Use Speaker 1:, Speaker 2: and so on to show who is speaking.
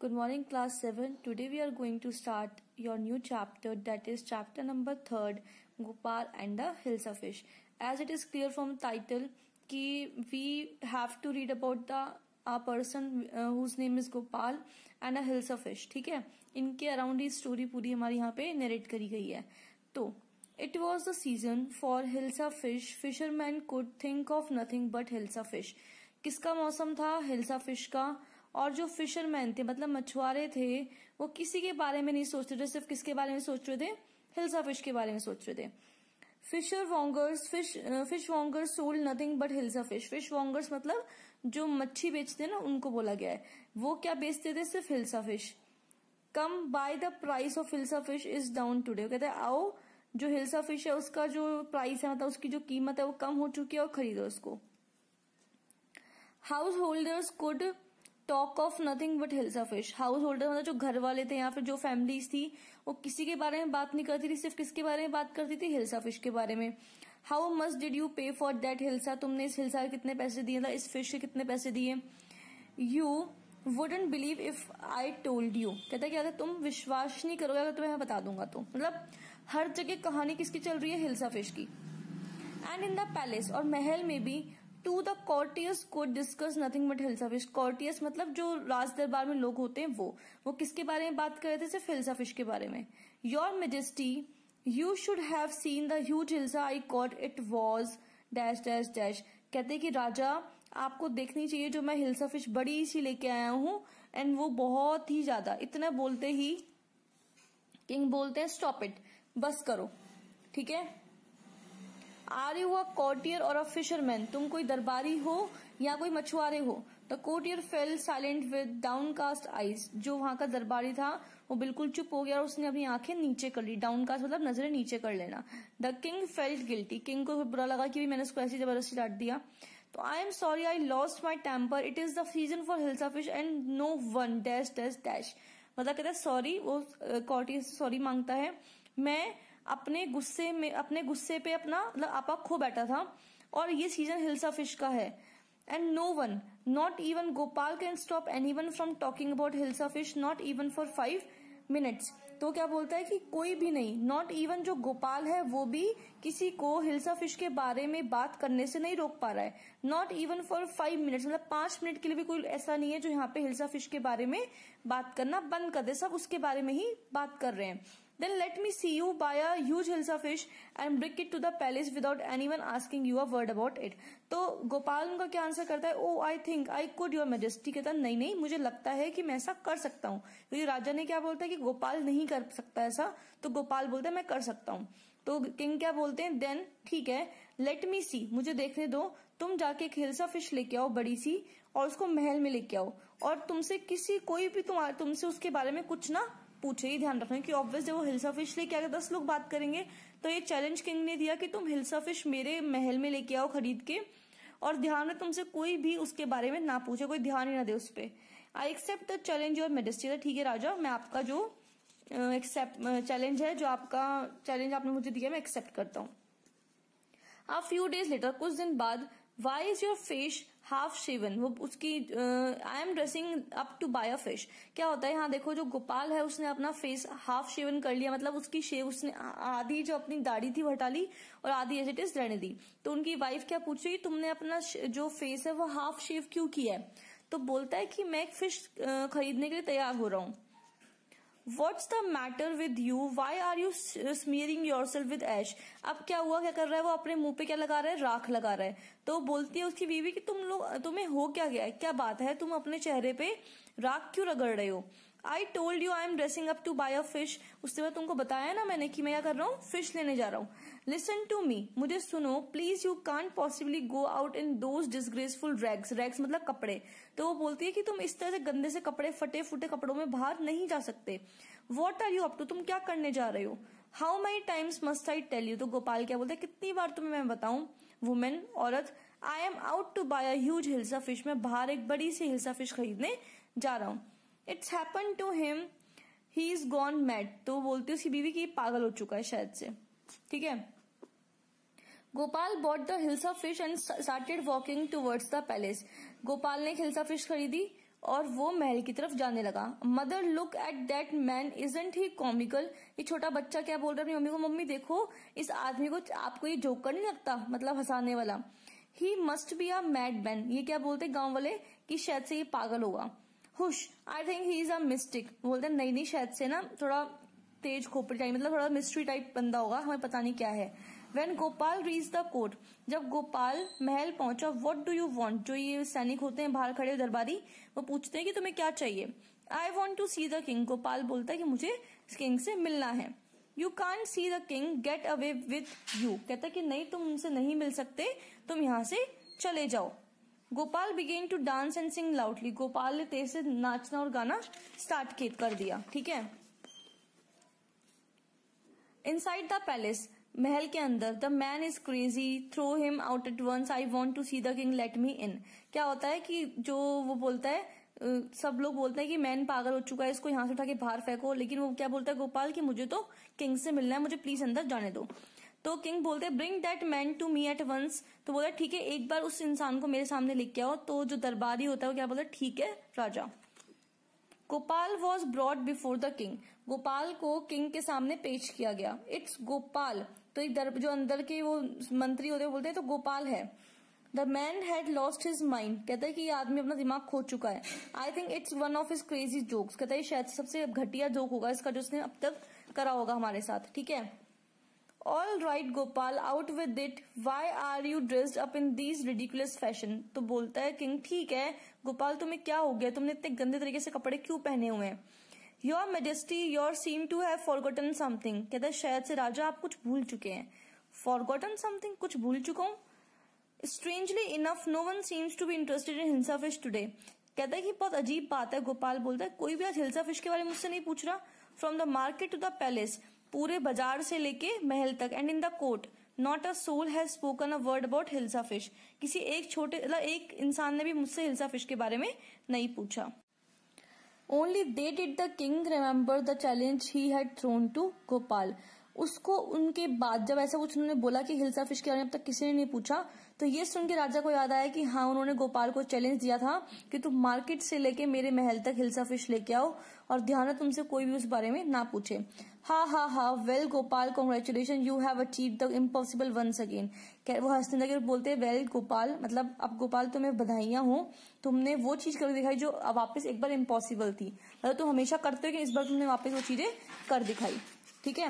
Speaker 1: Good morning class 7. Today we are going to start your new chapter that is chapter number 3rd Gopal and the Hills of Fish. As it is clear from title ki we have to read about the a person uh, whose name is Gopal and a hills of fish ठीक है इनके around ही story पूरी हमारे यहाँ पे narrate करी गई है तो It was the season for hilsa fish. Fishermen could think of nothing but hilsa fish. किसका मौसम था हिल्सा फिश का और जो फिशरमैन थे मतलब मछुआरे थे वो किसी के बारे में नहीं सोचते थे सिर्फ किसके बारे में सोच रहे थे हिल्सा फिश के बारे में सोच रहे थे fishmongers fish fishmongers sold nothing but hilsa fish fishmongers मतलब जो मच्छी बेचते ना उनको बोला गया है वो क्या बेचते थे सिर्फ hilsa fish come buy the price of hilsa fish is down today कहते हैं आओ जो हिल्सा फिश है उसका जो प्राइस है मतलब उसकी जो कीमत है वो कम हो चुकी है और खरीदो उसको householders could talk of nothing but of fish householder मतलब जो घर वाले थे या फिर जो फैमिलीज थी वो किसी के बारे में बात नहीं करती थी सिर्फ किसके बारे में बात करती थी हिल्सा फिश के बारे में how much did you pay for that hilsa तुमने इस हिल्सा के कितने पैसे दिए था इस फिश के कितने पैसे दिए you wouldn't believe if I told you कहता है कि अगर तुम विश्वास नहीं करोगे अगर तुम्हें बता दूंगा तो मतलब हर जगह कहानी किसकी चल रही है हिल्सा फिश की एंड इन द पैलेस और महल में भी to the courtiers could discuss nothing but hilsa fish courtiers मतलब जो राज दरबार में लोग होते हैं वो वो किसके बारे में बात कर रहे थे सिर्फ हिल्सा फिश के बारे में your majesty you should have seen the huge hilsa I caught it was dash dash dash कहते कि राजा आपको देखनी चाहिए जो मैं हिल्सा फिश बड़ी सी लेके आया हूं एंड वो बहुत ही ज्यादा इतना बोलते ही किंग बोलते हैं स्टॉप इट बस करो ठीक है आर यू अ कॉटियर और अ फिशरमैन तुम कोई दरबारी हो या कोई मछुआरे हो the courtier fell silent with cast eyes जो वहां का दरबारी था वो बिल्कुल चुप हो गया और उसने अपनी आंखें नीचे कर ली डाउन कास्ट मतलब नजरें नीचे कर लेना the king felt guilty king को बुरा लगा कि मैंने उसको ऐसी जबरदस्ती डांट दिया तो I am sorry I lost my temper it is the season for hilsa fish and no one dash dash dash मतलब कहता है सॉरी वो कॉटियर uh, सॉरी मांगता है मैं अपने गुस्से में अपने गुस्से पे अपना मतलब आपा खो बैठा था और ये सीजन हिल्सा फिश का है and no one not even Gopal can stop anyone from talking about hilsa fish not even for five minutes तो क्या बोलता है कि कोई भी नहीं नॉट इवन जो गोपाल है वो भी किसी को हिल्सा फिश के बारे में बात करने से नहीं रोक पा रहा है not even for five minutes मतलब पांच मिनट के लिए भी कोई ऐसा नहीं है जो यहाँ पे हिल्सा फिश के बारे में बात करना बंद कर दे सब उसके बारे में ही बात कर रहे हैं Then let me see you buy a huge hilsa fish and bring it to the palace without anyone asking you a word about it. तो गोपाल उनका क्या आंसर करता है oh I think I could your majesty कहता है नहीं नहीं मुझे लगता है कि मैं ऐसा कर सकता हूँ क्योंकि राजा ने क्या बोलता है कि गोपाल नहीं कर सकता ऐसा तो गोपाल बोलता है मैं कर सकता हूँ तो किंग क्या बोलते हैं देन ठीक है लेट मी सी मुझे देखने दो तुम जाके एक हिलसा फिश लेके आओ बड़ी सी और उसको महल में लेके आओ और तुमसे किसी कोई भी तुम तुमसे उसके बारे में कुछ ना पूछे ही ध्यान रखना कि ऑब्वियस जब वो हिल्सा फिश लेके आगे दस लोग बात करेंगे तो ये चैलेंज किंग ने दिया कि तुम हिल्सा फिश मेरे महल में लेके आओ खरीद के और ध्यान में तुमसे कोई भी उसके बारे में ना पूछे कोई ध्यान ही ना दे उस पर I accept the challenge your majesty ठीक है राजा मैं आपका जो एक्सेप्ट चैलेंज है जो आपका चैलेंज आपने मुझे दिया मैं एक्सेप्ट करता हूँ अब फ्यू डेज लेटर कुछ दिन बाद why is your fish half shaven वो उसकी I am dressing up to buy a fish क्या होता है यहाँ देखो जो गोपाल है उसने अपना फेस हाफ शेवन कर लिया मतलब उसकी शेव उसने आधी जो अपनी दाढ़ी थी हटा ली और आधी एज इट इज रहने दी तो उनकी वाइफ क्या पूछ रही तुमने अपना जो फेस है वो हाफ शेव क्यों किया है तो बोलता है कि मैं एक फिश uh, खरीदने के लिए तैयार हो रहा हूँ what's the matter with you why are you smearing yourself with ash अब क्या हुआ क्या कर रहा है वो अपने मुंह पे क्या लगा रहा है राख लगा रहा है तो बोलती है उसकी बीवी कि तुम लोग तुम्हें हो क्या गया है क्या बात है तुम अपने चेहरे पे राख क्यों रगड़ रहे हो I told you I am dressing up to buy a fish उसके बाद तुमको बताया ना मैंने कि मैं क्या कर रहा हूँ फिश लेने जा रहा हूँ लिसन टू मी मुझे सुनो please you can't possibly go out in those disgraceful rags rags मतलब कपड़े तो वो बोलती है कि तुम इस तरह से गंदे से कपड़े फटे फूटे कपड़ों में बाहर नहीं जा सकते what are you up to तुम क्या करने जा रहे हो how many times must I tell you तो गोपाल क्या बोलते हैं कितनी बार तुम्हें मैं बताऊं वुमेन औरत I am out to buy a hilsa fish मैं बाहर एक बड़ी सी हिल्सा फिश खरीदने जा रहा हूं it's happen to him he is gone mad तो बोलती उसकी बीवी की पागल हो चुका है शायद से ठीक है Gopal bought the hilsa fish and started walking towards the palace Gopal ने एक हिल्सा फिश खरीदी और वो महल की तरफ जाने लगा mother look at that man isn't he comical ये छोटा बच्चा क्या बोल रहा है अपनी मम्मी को मम्मी देखो इस आदमी को आपको ये जोकर नहीं लगता मतलब हंसाने वाला he must be a mad man ये क्या बोलते गांव वाले कि शायद से ये पागल होगा खुश I think he is a mystic बोलते हैं नई नई शायद से ना थोड़ा तेज खोपड़ी टाइप मतलब थोड़ा मिस्ट्री टाइप बंदा होगा हमें पता नहीं क्या है when Gopal reached the court जब गोपाल महल पहुंचा वट डू यू वॉन्ट जो ये सैनिक होते हैं बाहर खड़े दरबारी वो पूछते हैं कि तुम्हें क्या चाहिए I want to see the king Gopal बोलता है कि मुझे किंग से मिलना है you can't see the king get away with you कहता कि नहीं तुम उनसे नहीं मिल सकते तुम यहां से चले जाओ Gopal began to dance and sing loudly Gopal ने तेज से नाचना और गाना स्टार्ट कर दिया ठीक है इन साइड द पैलेस महल के अंदर the man is crazy throw him out at once I want to see the king let me in क्या होता है कि जो वो बोलता है सब लोग बोलते हैं कि मैन पागल हो चुका है इसको यहां से उठा के बाहर फेंको लेकिन वो क्या बोलता है गोपाल कि मुझे तो किंग से मिलना है मुझे प्लीज अंदर जाने दो तो किंग बोलते bring that man to me at once तो बोला ठीक है एक बार उस इंसान को मेरे सामने लिख के आओ तो जो दरबारी होता है वो क्या बोला ठीक है राजा Gopal was brought before the king Gopal को किंग के सामने पेश किया गया इट्स गोपाल तो एक दर, जो अंदर के वो मंत्री होते बोलते हैं तो गोपाल है the man had lost his mind कहता है कि ये आदमी अपना दिमाग खो चुका है I think it's one of his crazy jokes कहता है शायद सबसे घटिया जोक होगा इसका जो उसने अब तक करा होगा हमारे साथ ठीक है all right Gopal out with it why are you dressed up in these ridiculous fashion तो बोलता है किंग ठीक है गोपाल तुम्हें क्या हो गया तुमने इतने गंदे तरीके से कपड़े क्यों पहने हुए हैं your majesty your seem to have forgotten something कहता है शायद से राजा आप कुछ भूल चुके हैं फॉरगोटन समथिंग कुछ भूल चुका हूँ strangely enough no one seems to be interested in hilsa fish today कहता है कि बहुत अजीब बात है गोपाल बोलता है कोई भी आज हिल्सा फिश के बारे में मुझसे नहीं पूछ रहा from the market to the palace पूरे बाजार से लेके महल तक and in the court not a soul has spoken a word about hilsa fish किसी एक छोटे मतलब एक इंसान ने भी मुझसे हिल्सा फिश के बारे में नहीं पूछा only then did the king remember the challenge he had thrown to Gopal उसको उनके बाद जब ऐसा कुछ उन्होंने बोला कि हिल्सा फिश के बारे में अब तक किसी ने नहीं पूछा तो ये सुन के राजा को याद आया कि हाँ उन्होंने गोपाल को चैलेंज दिया था कि तुम मार्केट से लेके मेरे महल तक हिल्सा फिश लेके आओ और ध्यान तुमसे कोई भी उस बारे में ना पूछे हा हा हा well Gopal congratulation you have achieve the impossible once again वो हंसते लगे बोलते वेल गोपाल मतलब अब गोपाल तुम्हें तो बधाइयां हो तुमने वो चीज कर दिखाई जो अब वापस एक बार इम्पॉसिबल थी मतलब तुम हमेशा करते हो कि इस बार तुमने वापस वो चीजें कर दिखाई ठीक है